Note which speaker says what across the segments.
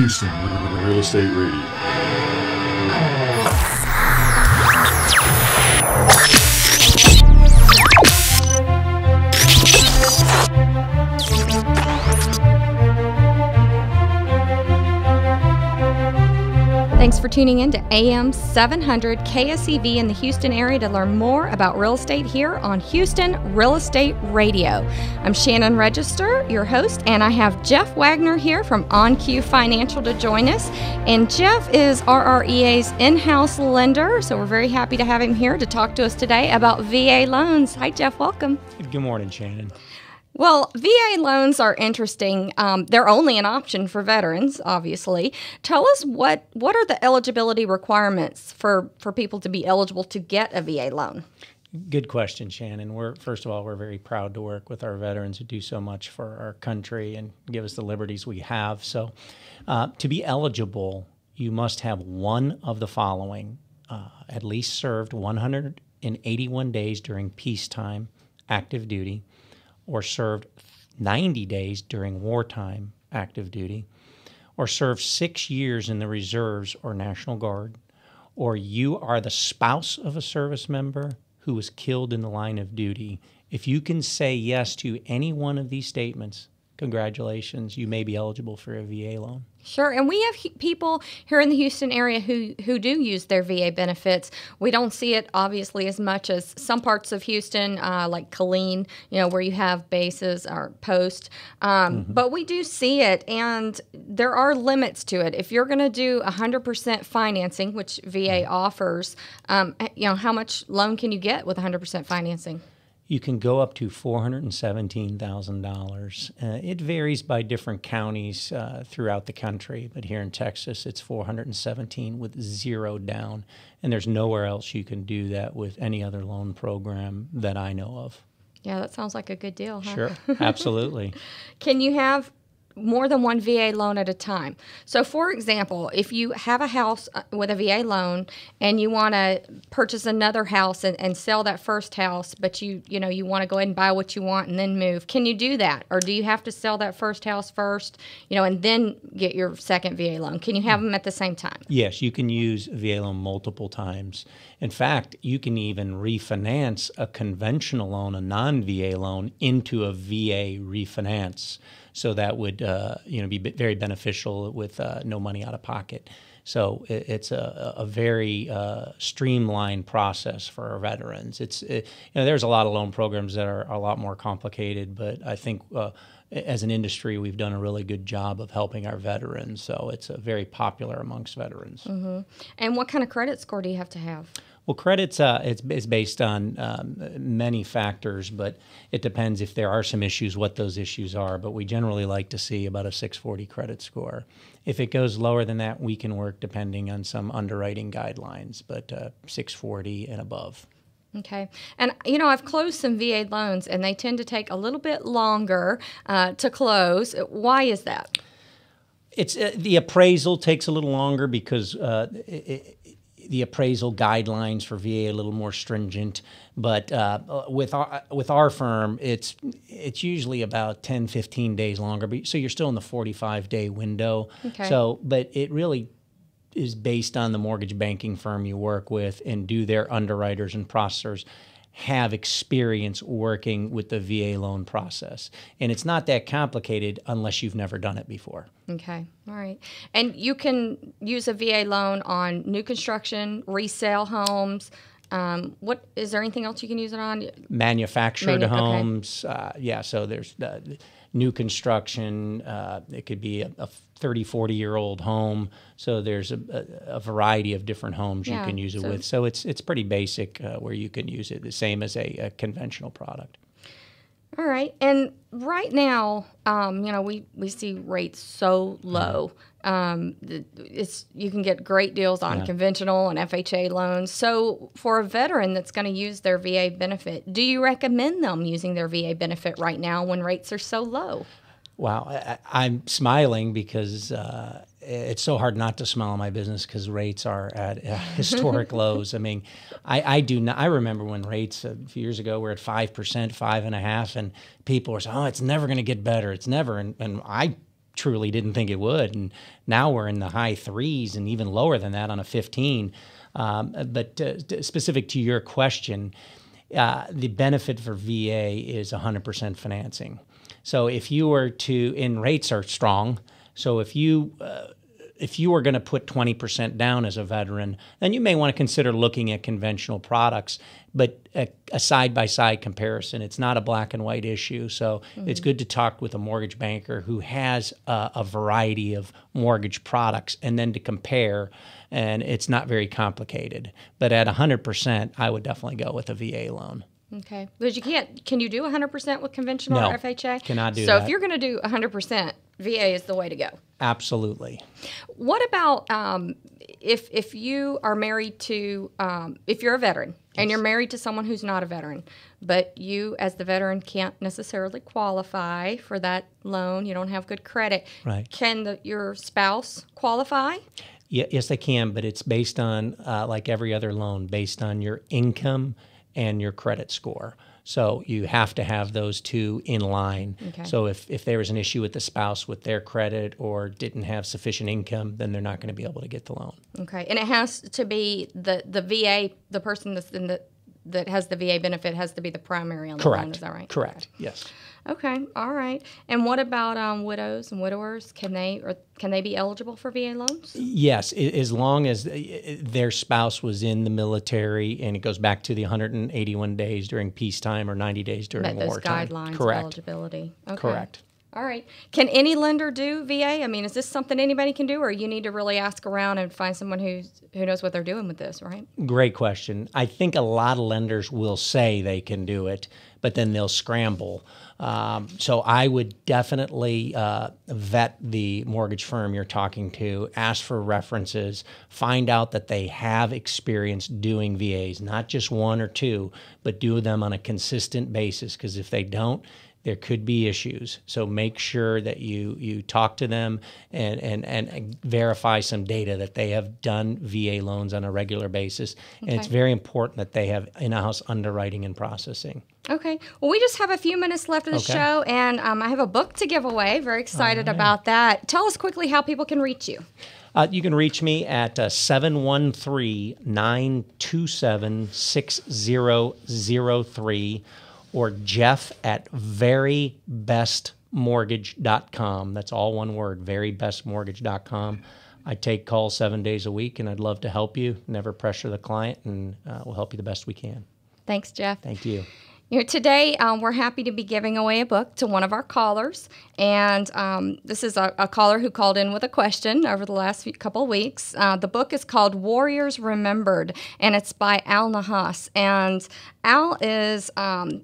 Speaker 1: Houston Real Estate Radio.
Speaker 2: Thanks for tuning in to AM 700 KSEV in the Houston area to learn more about real estate here on Houston Real Estate Radio. I'm Shannon Register, your host, and I have Jeff Wagner here from OnQ Financial to join us. And Jeff is RREA's in house lender, so we're very happy to have him here to talk to us today about VA loans. Hi, Jeff, welcome.
Speaker 1: Good morning, Shannon.
Speaker 2: Well, VA loans are interesting. Um, they're only an option for veterans, obviously. Tell us what what are the eligibility requirements for for people to be eligible to get a VA loan?
Speaker 1: Good question, Shannon. We're first of all we're very proud to work with our veterans who do so much for our country and give us the liberties we have. So, uh, to be eligible, you must have one of the following: uh, at least served 181 days during peacetime, active duty or served 90 days during wartime active duty, or served six years in the reserves or National Guard, or you are the spouse of a service member who was killed in the line of duty, if you can say yes to any one of these statements, congratulations, you may be eligible for a VA loan.
Speaker 2: Sure, and we have he- people here in the Houston area who who do use their VA benefits. We don't see it obviously as much as some parts of Houston, uh, like Killeen, you know, where you have bases or post. Um, mm-hmm. But we do see it, and there are limits to it. If you're going to do 100% financing, which VA mm-hmm. offers, um, you know, how much loan can you get with 100% financing?
Speaker 1: you can go up to $417,000. Uh, it varies by different counties uh, throughout the country, but here in Texas, it's 417 with zero down, and there's nowhere else you can do that with any other loan program that I know of.
Speaker 2: Yeah, that sounds like a good deal. Huh? Sure,
Speaker 1: absolutely.
Speaker 2: can you have more than one VA loan at a time. So, for example, if you have a house uh, with a VA loan and you want to purchase another house and, and, sell that first house, but you you know you want to go ahead and buy what you want and then move, can you do that, or do you have to sell that first house first, you know, and then get your second VA loan? Can you have hmm. them at the same time?
Speaker 1: Yes, you can use VA loan multiple times. In fact, you can even refinance a conventional loan, a non VA loan, into a VA refinance. So that would uh, you know be very beneficial with uh, no money out of pocket. So it, it's a, a very uh, streamlined process for our veterans. It's it, you know there's a lot of loan programs that are, a lot more complicated, but I think uh, as an industry we've done a really good job of helping our veterans. So it's very popular amongst veterans.
Speaker 2: Mm-hmm. And what kind of credit score do you have to have?
Speaker 1: Well, credits uh, it's, it's based on um, many factors, but it depends if there are some issues, what those issues are. But we generally like to see about a 640 credit score. If it goes lower than that, we can work depending on some underwriting guidelines, but uh, 640 and above.
Speaker 2: Okay. And, you know, I've closed some VA loans and they tend to take a little bit longer uh, to close. Why is that?
Speaker 1: It's uh, the appraisal takes a little longer because uh, it, it, the appraisal guidelines for VA a little more stringent, but uh, uh with our uh, with our firm, it's it's usually about 10, 15 days longer. But so you're still in the 45 day window. Okay. So, but it really is based on the mortgage banking firm you work with and do their underwriters and processors have experience working with the VA loan process. And it's not that complicated unless you've never done it before.
Speaker 2: Okay. All right. And you can use a VA loan on new construction, resale homes, um, what is there anything else you can use it on?
Speaker 1: Manufactured Manu- homes, okay. uh, yeah. So there's uh, new construction. Uh, it could be a, a 30, 40 year old home. So there's a, a, a variety of different homes yeah, you can use it so with. So it's it's pretty basic uh, where you can use it, the same as a, conventional product.
Speaker 2: All right, and right now, um, you know, we we see rates so low. Mm-hmm um, it's you can get great deals on yeah. conventional and FHA loans. So for a veteran that's going to use their VA benefit, do you recommend them using their VA benefit right now when rates are so low?
Speaker 1: Wow, I, am smiling because uh, it's so hard not to smile in my business because rates are at uh, historic lows. I mean, I, I, do not. I remember when rates a few years ago were at five percent, five and a half, and people were saying, "Oh, it's never going to get better. It's never." And, and I truly didn't think it would. And now we're in the high threes and even lower than that on a 15. Um, but uh, specific to your question, uh, the benefit for VA is 100% financing. So if you were to, and rates are strong. So if you uh, if you are going to put 20% down as a veteran, then you may want to consider looking at conventional products, but a side by side comparison. It's not a black and white issue. So mm-hmm. it's good to talk with a mortgage banker who has a, a variety of mortgage products and then to compare. And it's not very complicated. But at 100%, I would definitely go with a VA loan.
Speaker 2: Okay. But you can't, can you do 100% with conventional no, or FHA? Cannot do so that. if you're going to do 100%, VA is the way to go.
Speaker 1: Absolutely.
Speaker 2: What about um, if, if you are married to, um, if you're a veteran yes. and you're married to someone who's not a veteran, but you as the veteran can't necessarily qualify for that loan, you don't have good credit. Right. Can the, your spouse qualify?
Speaker 1: yes, they can, but it's based on, uh, like every other loan, based on your income and your credit score. So you have to have those two in line. Okay. So if, if there is an issue with the spouse with their credit or didn't have sufficient income, then they're not going to be able to get the loan.
Speaker 2: Okay. And it has to be the, the VA, the person that's in the that has the VA benefit has to be the primary on the Correct. loan. Is that right? Correct. Okay. Yes. Okay. All right. And what about um, widows and widowers? Can they or can they be eligible for VA loans?
Speaker 1: Yes, as long as uh, their spouse was in the military, and it goes back to the 181 days during peacetime or 90 days during Met those wartime. Guidelines Correct.
Speaker 2: Eligibility. Okay. Correct. All right. Can any lender do VA? I mean, is this something anybody can do, or you need to really ask around and find someone who's who knows what they're doing with this, right?
Speaker 1: Great question. I think a lot of lenders will say they can do it, but then they'll scramble. Um, so I would definitely uh, vet the mortgage firm you're talking to, ask for references, find out that they have experience doing VAs, not just one or two, but do them on a consistent basis. Because if they don't, there could be issues. So make sure that you you talk to them and and and verify some data that they have done VA loans on a regular basis. Okay. And it's very important that they have in-house underwriting and processing.
Speaker 2: Okay. Well, we just have a few minutes left of the okay. show, and um, I have a book to give away. Very excited right. about that. Tell us quickly how people can reach you.
Speaker 1: Uh, you can reach me at uh, 713 927 6003 or jeff at verybestmortgage.com. That's all one word, verybestmortgage.com. I take calls seven days a week, and I'd love to help you. Never pressure the client, and uh, we'll help you the best we can.
Speaker 2: Thanks, Jeff. Thank you. You know, today um, we're happy to be giving away a book to one of our callers, and um, this is a, a, caller who called in with a question over the last few, couple weeks. Uh, the book is called "Warriors Remembered," and it's by Al Nahas. And Al is um,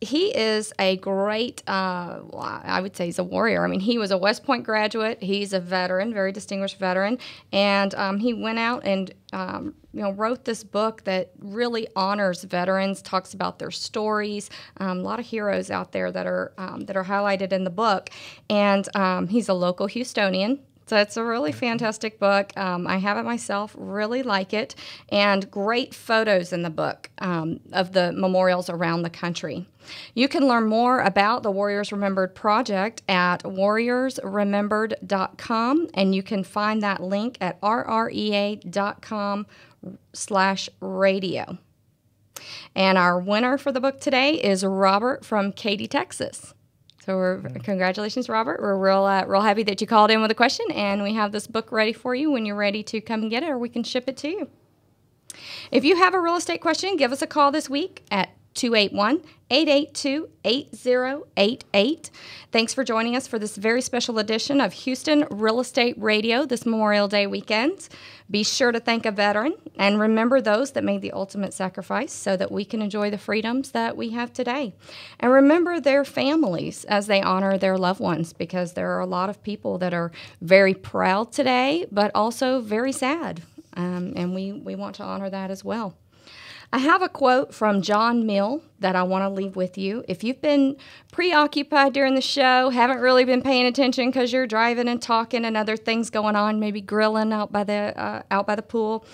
Speaker 2: he is a great, uh, I would say he's a warrior. I mean, he was a West Point graduate. He's a veteran, very distinguished veteran. And um, he went out and um, you know, wrote this book that really honors veterans, talks about their stories. Um, a lot of heroes out there that are um, that are highlighted in the book, and um, he's a local Houstonian. So it's a really fantastic book. Um, I have it myself, really like it, and great photos in the book um, of the memorials around the country. You can learn more about the Warriors Remembered project at warriorsremembered.com, and you can find that link at rrea.com slash radio. And our winner for the book today is Robert from Katy, Texas. So we're congratulations, Robert. We're real uh, real happy that you called in with a question, and we have this book ready for you when you're ready to come and get it, or we can ship it to you. If you have a real estate question, give us a call this week at 281 882 8088. Thanks for joining us for this very special edition of Houston Real Estate Radio this Memorial Day weekend. Be sure to thank a veteran and remember those that made the ultimate sacrifice so that we can enjoy the freedoms that we have today. And remember their families as they honor their loved ones because there are a lot of people that are very proud today, but also very sad. Um, and we, we want to honor that as well. I have a quote from John Mill that I want to leave with you. If you've been preoccupied during the show, haven't really been paying attention because you're driving and talking and other things going on, maybe grilling out by the uh, out by the pool,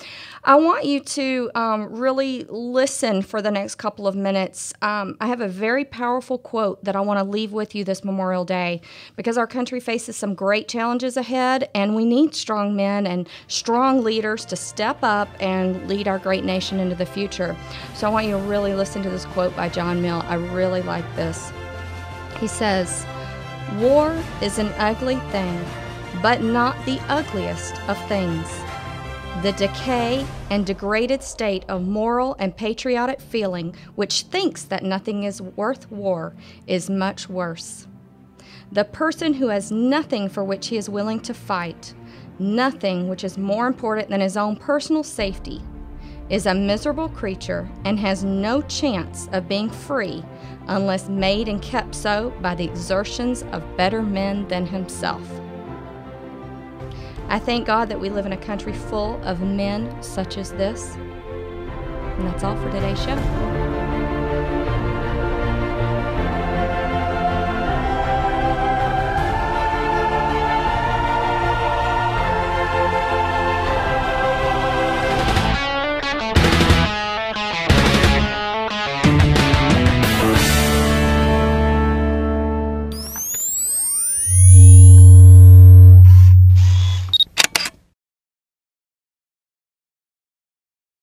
Speaker 2: I want you to um, really listen for the next couple of minutes. Um, I have a very powerful quote that I want to leave with you this Memorial Day because our country faces some great challenges ahead, and we need strong men and strong leaders to step up and lead our great nation into the future. So I want you to really listen to this quote by John Mill. I really like this. He says, War is an ugly thing, but not the ugliest of things. The decay and degraded state of moral and patriotic feeling, which thinks that nothing is worth war, is much worse. The person who has nothing for which he is willing to fight, nothing which is more important than his own personal safety, is a miserable creature and has no chance of being free unless made and kept so by the exertions of better men than himself. I thank God that we live in a country full of men such as this. And that's all for today's show.